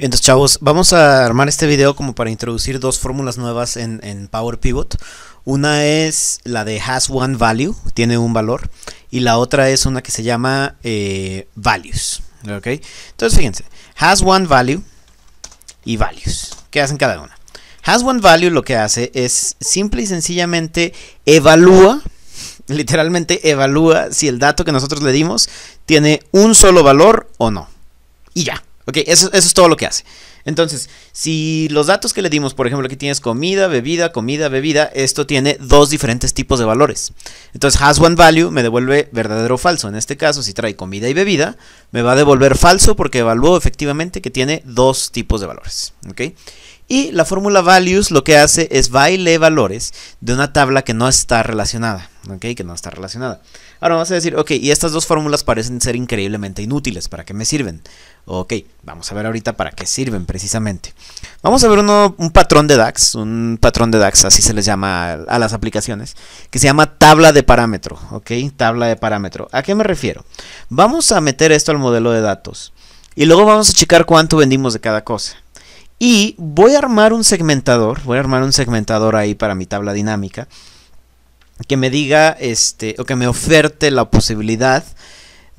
Entonces, chavos, vamos a armar este video como para introducir dos fórmulas nuevas en, en, Power Pivot. Una es la de has one value, tiene un valor, y la otra es una que se llama eh, values. Entonces, fíjense, has one value y values. ¿Qué hacen cada una? Has one value lo que hace es simple y sencillamente evalúa literalmente evalúa si el dato que nosotros le dimos tiene un solo valor o no. Y ya. Ok, eso, es todo lo que hace. Entonces, si los datos que le dimos, por ejemplo, aquí tienes comida, bebida, comida, bebida, esto tiene dos diferentes tipos de valores. Entonces, has one value me devuelve verdadero o falso. En este caso, si trae comida y bebida, me va a devolver falso porque evaluó efectivamente que tiene dos tipos de valores. ¿ok? Y la fórmula values lo que hace es va y valores de una tabla que no está relacionada. ¿Ok? Que no está relacionada. Ahora vamos a decir, ok, y estas dos fórmulas parecen ser increíblemente inútiles. ¿Para qué me sirven? Ok, vamos a ver ahorita para qué sirven precisamente. Vamos a ver un patrón de DAX, un patrón de DAX, así se les llama a, las aplicaciones, que se llama tabla de parámetro. Ok, tabla de parámetro. ¿A qué me refiero? Vamos a meter esto al modelo de datos y luego vamos a checar cuánto vendimos de cada cosa. Y voy a armar un segmentador, voy a armar un segmentador ahí para mi tabla dinámica que me diga este o que me oferte la posibilidad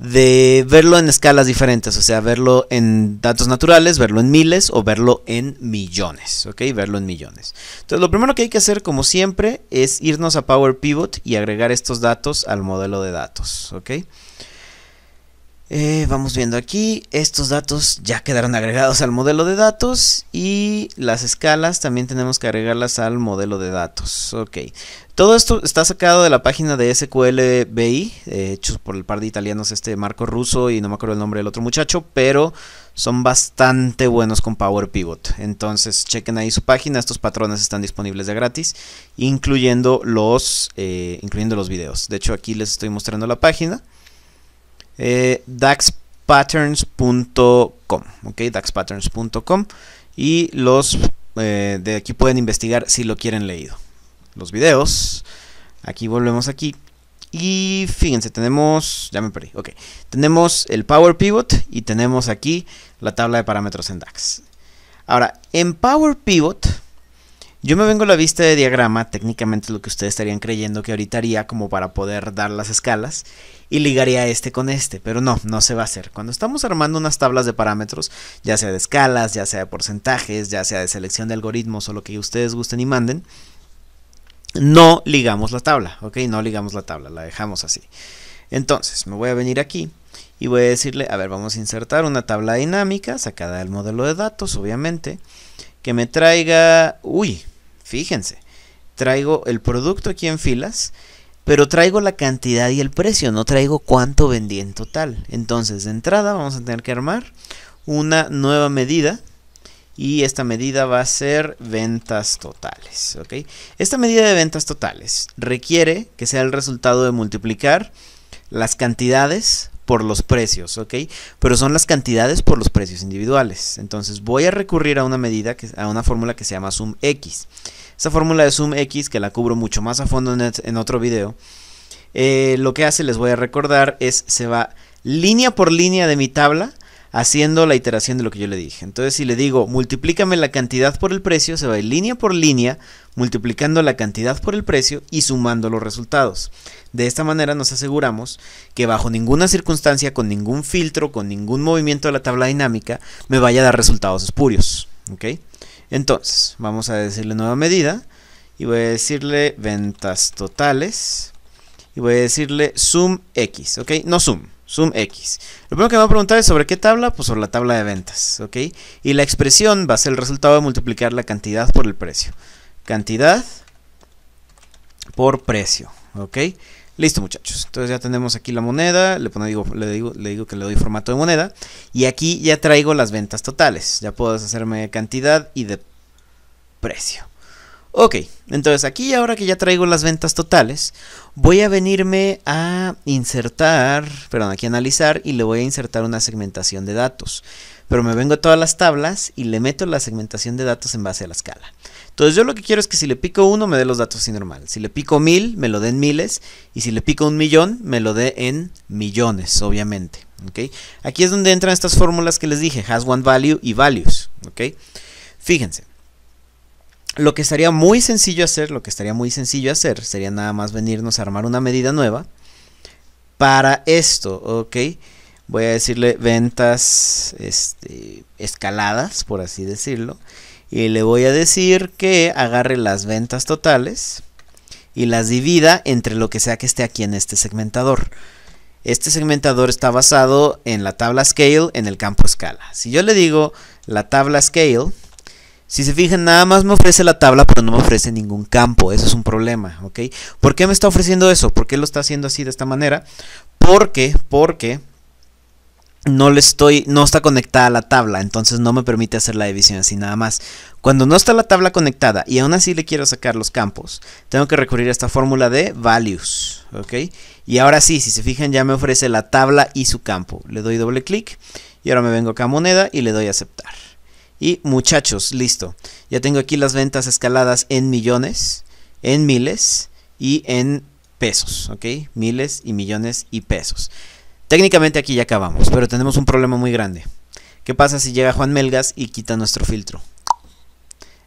de verlo en escalas diferentes, o sea, verlo en datos naturales, verlo en miles o verlo en millones, ¿ok? Verlo en millones. Entonces, lo primero que hay que hacer, como siempre, es irnos a Power Pivot y agregar estos datos al modelo de datos, ¿ok? Eh, vamos viendo aquí, estos datos ya quedaron agregados al modelo de datos y las escalas también tenemos que agregarlas al modelo de datos. Ok, todo esto está sacado de la página de SQL BI eh, hechos por el par de italianos, este Marco Russo y no me acuerdo el nombre del otro muchacho, pero son bastante buenos con Power Pivot. Entonces chequen ahí su página, estos patrones están disponibles de gratis, incluyendo los, eh, incluyendo los videos. De hecho aquí les estoy mostrando la página. Eh, daxpatterns.com, ok, daxpatterns.com y los eh, de aquí pueden investigar si lo quieren leído. Los videos, aquí volvemos aquí y fíjense, tenemos, ya me perdí, ok, tenemos el Power Pivot y tenemos aquí la tabla de parámetros en DAX. Ahora, en Power Pivot yo me vengo a la vista de diagrama, técnicamente lo que ustedes estarían creyendo que ahorita haría como para poder dar las escalas y ligaría este con este, pero no, no se va a hacer. Cuando estamos armando unas tablas de parámetros, ya sea de escalas, ya sea de porcentajes, ya sea de selección de algoritmos o lo que ustedes gusten y manden, no ligamos la tabla, ¿ok? No ligamos la tabla, la dejamos así. Entonces, me voy a venir aquí y voy a decirle, a ver, vamos a insertar una tabla dinámica sacada del modelo de datos, obviamente, que me traiga, uy, Fíjense, traigo el producto aquí en filas, pero traigo la cantidad y el precio, no traigo cuánto vendí en total. Entonces, de entrada vamos a tener que armar una nueva medida y esta medida va a ser ventas totales. ¿ok? Esta medida de ventas totales requiere que sea el resultado de multiplicar las cantidades por los precios, ¿ok? Pero son las cantidades por los precios individuales. Entonces voy a recurrir a una medida, que, a una fórmula que se llama sum x. Esta fórmula de sum x, que la cubro mucho más a fondo en, otro video, eh, lo que hace, les voy a recordar, es se va línea por línea de mi tabla haciendo la iteración de lo que yo le dije. Entonces, si le digo, multiplícame la cantidad por el precio, se va en línea por línea, multiplicando la cantidad por el precio y sumando los resultados. De esta manera nos aseguramos que bajo ninguna circunstancia, con ningún filtro, con ningún movimiento de la tabla dinámica, me vaya a dar resultados espurios. ¿ok? Entonces, vamos a decirle nueva medida y voy a decirle ventas totales y voy a decirle sum x, ¿ok? No sum, Zoom X. Lo primero que me va a preguntar es sobre qué tabla, pues sobre la tabla de ventas, ¿ok? Y la expresión va a ser el resultado de multiplicar la cantidad por el precio. Cantidad por precio, ¿ok? Listo muchachos, entonces ya tenemos aquí la moneda, le, pone digo, le, digo, le digo que le doy formato de moneda y aquí ya traigo las ventas totales, ya puedo hacerme cantidad y de precio. Ok, entonces aquí ahora que ya traigo las ventas totales, voy a venirme a insertar, perdón, aquí a analizar y le voy a insertar una segmentación de datos. Pero me vengo a todas las tablas y le meto la segmentación de datos en base a la escala. Entonces yo lo que quiero es que si le pico uno me dé los datos sin normal. Si le pico mil me lo en miles y si le pico un millón me lo dé en millones, obviamente. ok Aquí es donde entran estas fórmulas que les dije, has one value y values. ok Fíjense. Lo que estaría muy sencillo hacer, lo que estaría muy sencillo hacer, sería nada más venirnos a armar una medida nueva para esto, ¿ok? Voy a decirle ventas este, escaladas, por así decirlo. Y le voy a decir que agarre las ventas totales y las divida entre lo que sea que esté aquí en este segmentador. Este segmentador está basado en la tabla scale en el campo escala. Si yo le digo la tabla scale, si se fijan, nada más me ofrece la tabla, pero no me ofrece ningún campo. Eso es un problema, ¿ok? ¿Por qué me está ofreciendo eso? ¿Por qué lo está haciendo así de esta manera? Porque, porque no le estoy, no está conectada a la tabla, entonces no me permite hacer la división así nada más. Cuando no está la tabla conectada y aún así le quiero sacar los campos, tengo que recurrir a esta fórmula de values, ¿ok? Y ahora sí, si se fijan ya me ofrece la tabla y su campo. Le doy doble clic y ahora me vengo acá a moneda y le doy a aceptar. Y muchachos, listo. Ya tengo aquí las ventas escaladas en millones, en miles y en pesos, ¿ok? Miles y millones y pesos. Técnicamente aquí ya acabamos, pero tenemos un problema muy grande. ¿Qué pasa si llega Juan Melgas y quita nuestro filtro?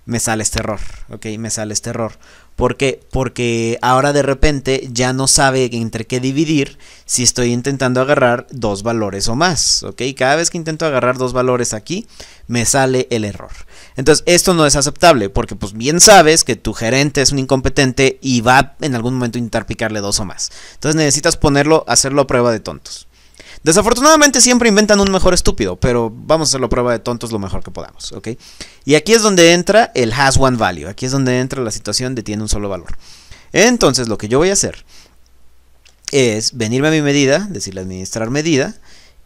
Me sale este error, ¿ok? Me sale este error porque Porque ahora de repente ya no sabe entre qué dividir si estoy intentando agarrar dos valores o más, ¿ok? Cada vez que intento agarrar dos valores aquí, me sale el error. Entonces, esto no es aceptable, porque pues bien sabes que tu gerente es un incompetente y va en algún momento a intentar picarle dos o más. Entonces necesitas ponerlo, hacerlo a prueba de tontos. Desafortunadamente siempre inventan un mejor estúpido, pero vamos a hacer la prueba de tontos lo mejor que podamos, ¿ok? Y aquí es donde entra el has one value, aquí es donde entra la situación de tiene un solo valor. Entonces lo que yo voy a hacer es venirme a mi medida, decirle administrar medida,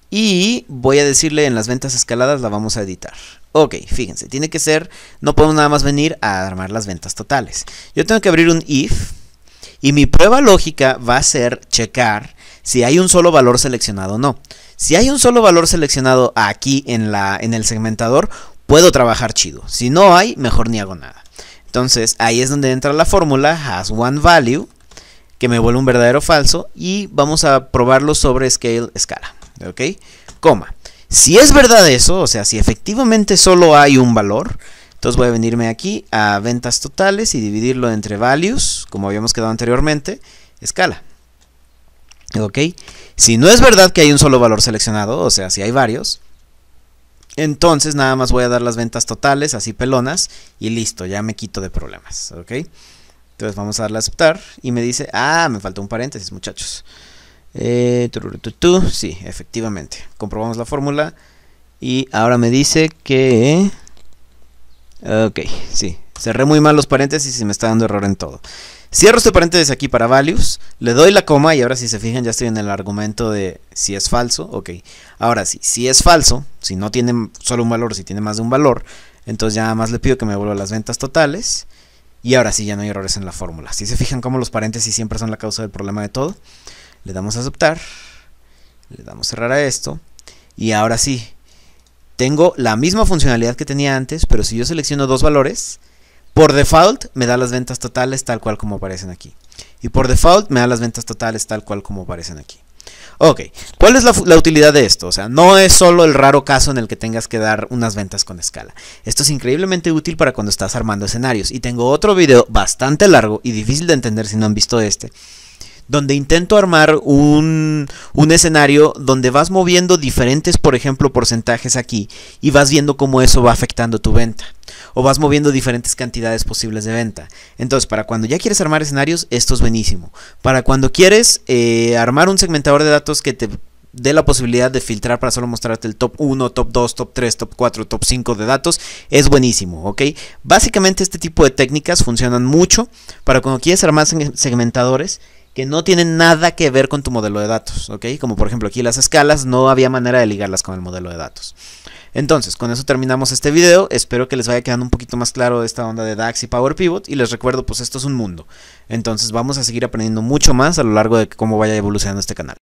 y voy a decirle en las ventas escaladas la vamos a editar. Ok, fíjense, tiene que ser, no podemos nada más venir a armar las ventas totales. Yo tengo que abrir un if y mi prueba lógica va a ser checar si hay un solo valor seleccionado no. Si hay un solo valor seleccionado aquí en, la, en el segmentador, puedo trabajar chido. Si no hay, mejor ni hago nada. Entonces ahí es donde entra la fórmula has one value, que me vuelve un verdadero falso, y vamos a probarlo sobre scale escala. ¿Ok? Coma. Si es verdad eso, o sea, si efectivamente solo hay un valor, entonces voy a venirme aquí a ventas totales y dividirlo entre values, como habíamos quedado anteriormente, escala. ¿Ok? Si no es verdad que hay un solo valor seleccionado, o sea, si hay varios, entonces nada más voy a dar las ventas totales, así pelonas, y listo, ya me quito de problemas, ¿ok? Entonces vamos a darle a aceptar y me dice, ah, me faltó un paréntesis, muchachos. Eh, sí, efectivamente, comprobamos la fórmula y ahora me dice que... Ok, sí, cerré muy mal los paréntesis y me está dando error en todo. Cierro este paréntesis aquí para values, le doy la coma y ahora si se fijan ya estoy en el argumento de si es falso, ok. Ahora sí, si es falso, si no tiene solo un valor, si tiene más de un valor, entonces ya nada más le pido que me vuelva las ventas totales y ahora sí ya no hay errores en la fórmula. Si se fijan cómo los paréntesis siempre son la causa del problema de todo, le damos a aceptar, le damos a cerrar a esto y ahora sí, tengo la misma funcionalidad que tenía antes, pero si yo selecciono dos valores, por default me da las ventas totales tal cual como aparecen aquí. Y por default me da las ventas totales tal cual como aparecen aquí. Ok, ¿cuál es la, utilidad de esto? O sea, no es solo el raro caso en el que tengas que dar unas ventas con escala. Esto es increíblemente útil para cuando estás armando escenarios. Y tengo otro video bastante largo y difícil de entender si no han visto este. Donde intento armar un, un escenario donde vas moviendo diferentes, por ejemplo, porcentajes aquí y vas viendo cómo eso va afectando tu venta o vas moviendo diferentes cantidades posibles de venta. Entonces, para cuando ya quieres armar escenarios, esto es buenísimo. Para cuando quieres eh, armar un segmentador de datos que te dé la posibilidad de filtrar para solo mostrarte el top 1, top 2, top 3, top 4, top 5 de datos es buenísimo, ¿ok? Básicamente este tipo de técnicas funcionan mucho para cuando quieres armar segmentadores que no tienen nada que ver con tu modelo de datos, ¿ok? Como por ejemplo aquí las escalas, no había manera de ligarlas con el modelo de datos. Entonces, con eso terminamos este video. Espero que les vaya quedando un poquito más claro esta onda de DAX y Power Pivot. Y les recuerdo, pues esto es un mundo. Entonces vamos a seguir aprendiendo mucho más a lo largo de cómo vaya evolucionando este canal.